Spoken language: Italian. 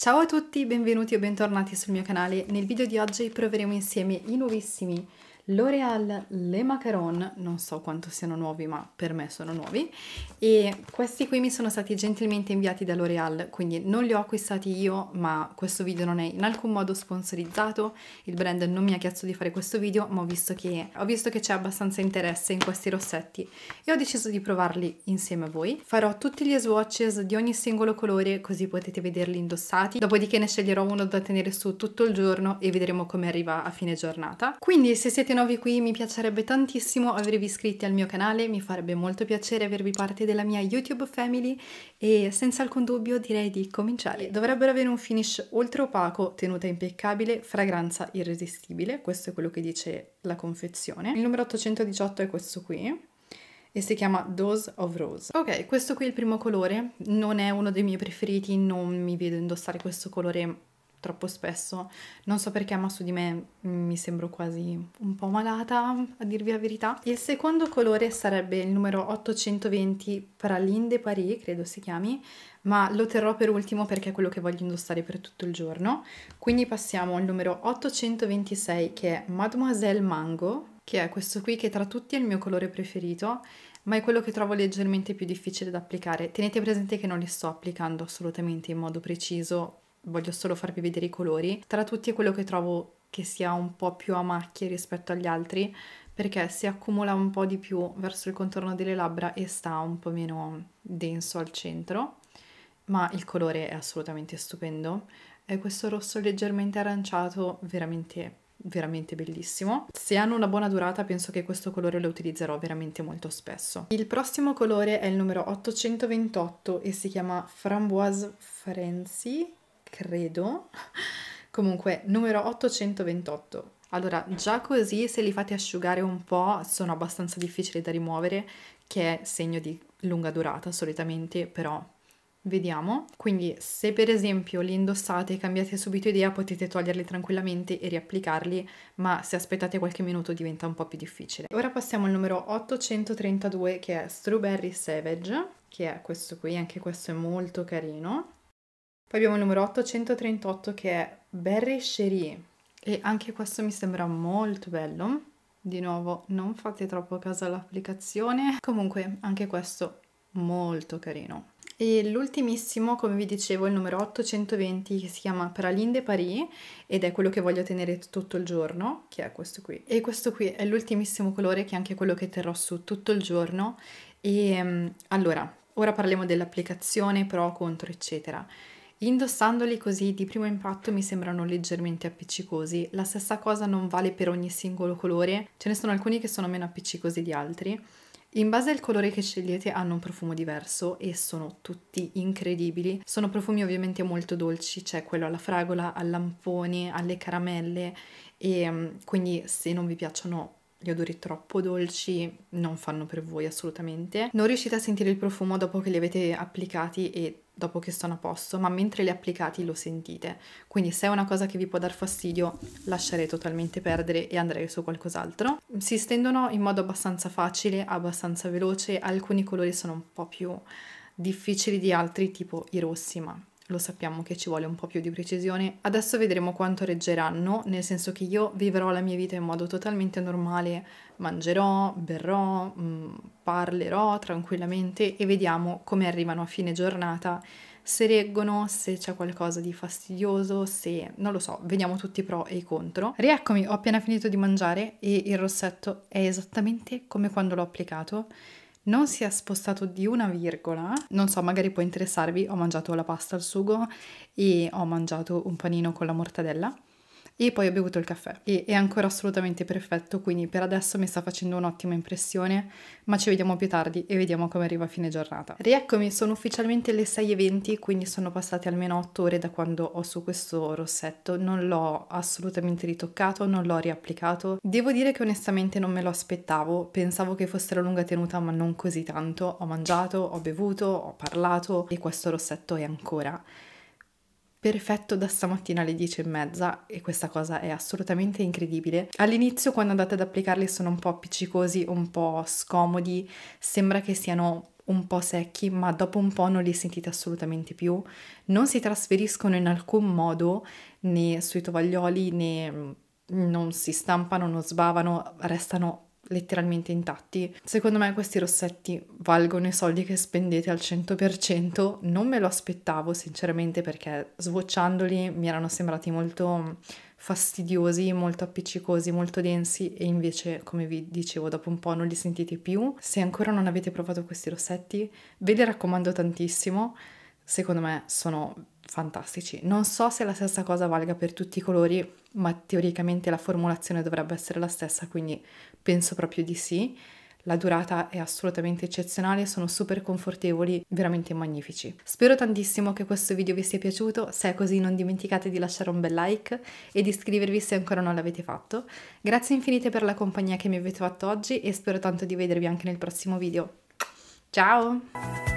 Ciao a tutti, benvenuti o bentornati sul mio canale. Nel video di oggi proveremo insieme i nuovissimi L'Oreal Le Macaron, non so quanto siano nuovi ma per me sono nuovi e questi qui mi sono stati gentilmente inviati da L'Oreal quindi non li ho acquistati io ma questo video non è in alcun modo sponsorizzato, il brand non mi ha chiesto di fare questo video ma ho visto che, c'è abbastanza interesse in questi rossetti e ho deciso di provarli insieme a voi. Farò tutti gli swatches di ogni singolo colore così potete vederli indossati, dopodiché ne sceglierò uno da tenere su tutto il giorno e vedremo come arriva a fine giornata. Quindi se siete nuovi qui mi piacerebbe tantissimo avervi iscritti al mio canale, mi farebbe molto piacere avervi parte della mia YouTube family e senza alcun dubbio direi di cominciare. Dovrebbero avere un finish oltre opaco, tenuta impeccabile, fragranza irresistibile, questo è quello che dice la confezione. Il numero 818 è questo qui e si chiama Dose of Rose. Ok, questo qui è il primo colore, non è uno dei miei preferiti, non mi vedo indossare questo colore troppo spesso, non so perché, ma su di me mi sembro quasi un po' malata, a dirvi la verità. Il secondo colore sarebbe il numero 820 Praline de Paris, credo si chiami, ma lo terrò per ultimo perché è quello che voglio indossare per tutto il giorno. Quindi passiamo al numero 826 che è Mademoiselle Mango, che è questo qui che tra tutti è il mio colore preferito, ma è quello che trovo leggermente più difficile da applicare. Tenete presente che non li sto applicando assolutamente in modo preciso voglio solo farvi vedere i colori. Tra tutti è quello che trovo che sia un po' più a macchie rispetto agli altri perché si accumula un po' di più verso il contorno delle labbra e sta un po' meno denso al centro, ma il colore è assolutamente stupendo. È questo rosso leggermente aranciato, veramente veramente bellissimo. Se hanno una buona durata penso che questo colore lo utilizzerò veramente molto spesso. Il prossimo colore è il numero 828 e si chiama Framboise Frenzy credo. Comunque, numero 828. Allora, già così se li fate asciugare un po' sono abbastanza difficili da rimuovere, che è segno di lunga durata solitamente, però vediamo. Quindi se per esempio li indossate e cambiate subito idea potete toglierli tranquillamente e riapplicarli, ma se aspettate qualche minuto diventa un po' più difficile. Ora passiamo al numero 832 che è Strawberry Savage, che è questo qui, anche questo è molto carino. Poi abbiamo il numero 838 che è Berry Cherry e anche questo mi sembra molto bello. Di nuovo, non fate troppo caso all'applicazione. Comunque, anche questo molto carino. E l'ultimissimo, come vi dicevo, è il numero 820 che si chiama Praline de Paris ed è quello che voglio tenere tutto il giorno, che è questo qui. E questo qui è l'ultimissimo colore che è anche quello che terrò su tutto il giorno. E mm, allora, ora parliamo dell'applicazione, pro, contro, eccetera. Indossandoli così di primo impatto mi sembrano leggermente appiccicosi, la stessa cosa non vale per ogni singolo colore, ce ne sono alcuni che sono meno appiccicosi di altri. In base al colore che scegliete hanno un profumo diverso e sono tutti incredibili. Sono profumi ovviamente molto dolci, c'è cioè quello alla fragola, al lampone, alle caramelle e mm, quindi se non vi piacciono gli odori troppo dolci non fanno per voi assolutamente. Non riuscite a sentire il profumo dopo che li avete applicati e dopo che sono a posto, ma mentre li applicati lo sentite. Quindi se è una cosa che vi può dar fastidio, lascerei totalmente perdere e andrei su qualcos'altro. Si stendono in modo abbastanza facile, abbastanza veloce, alcuni colori sono un po' più difficili di altri, tipo i rossi, ma lo sappiamo che ci vuole un po' più di precisione. Adesso vedremo quanto reggeranno, nel senso che io vivrò la mia vita in modo totalmente normale, mangerò, berrò, mm, parlerò tranquillamente e vediamo come arrivano a fine giornata, se reggono, se c'è qualcosa di fastidioso, se non lo so, vediamo tutti i pro e i contro. Rieccomi, ho appena finito di mangiare e il rossetto è esattamente come quando l'ho applicato non si è spostato di una virgola. Non so, magari può interessarvi, ho mangiato la pasta al sugo e ho mangiato un panino con la mortadella e poi ho bevuto il caffè e è ancora assolutamente perfetto, quindi per adesso mi sta facendo un'ottima impressione, ma ci vediamo più tardi e vediamo come arriva a fine giornata. Rieccomi, sono ufficialmente le 6.20, quindi sono passate almeno 8 ore da quando ho su questo rossetto, non l'ho assolutamente ritoccato, non l'ho riapplicato. Devo dire che onestamente non me lo aspettavo, pensavo che fosse la lunga tenuta, ma non così tanto. Ho mangiato, ho bevuto, ho parlato e questo rossetto è ancora perfetto da stamattina alle 10 e mezza e questa cosa è assolutamente incredibile. All'inizio quando andate ad applicarli sono un po' appiccicosi, un po' scomodi, sembra che siano un po' secchi, ma dopo un po' non li sentite assolutamente più. Non si trasferiscono in alcun modo né sui tovaglioli né mm, non si stampano, non sbavano, restano letteralmente intatti. Secondo me questi rossetti valgono i soldi che spendete al 100%, non me lo aspettavo sinceramente perché svocciandoli mi erano sembrati molto fastidiosi, molto appiccicosi, molto densi e invece come vi dicevo dopo un po' non li sentite più. Se ancora non avete provato questi rossetti ve li raccomando tantissimo, secondo me sono fantastici. Non so se la stessa cosa valga per tutti i colori, ma teoricamente la formulazione dovrebbe essere la stessa, quindi penso proprio di sì. La durata è assolutamente eccezionale, sono super confortevoli, veramente magnifici. Spero tantissimo che questo video vi sia piaciuto, se è così non dimenticate di lasciare un bel like e di iscrivervi se ancora non l'avete fatto. Grazie infinite per la compagnia che mi avete fatto oggi e spero tanto di vedervi anche nel prossimo video. Ciao!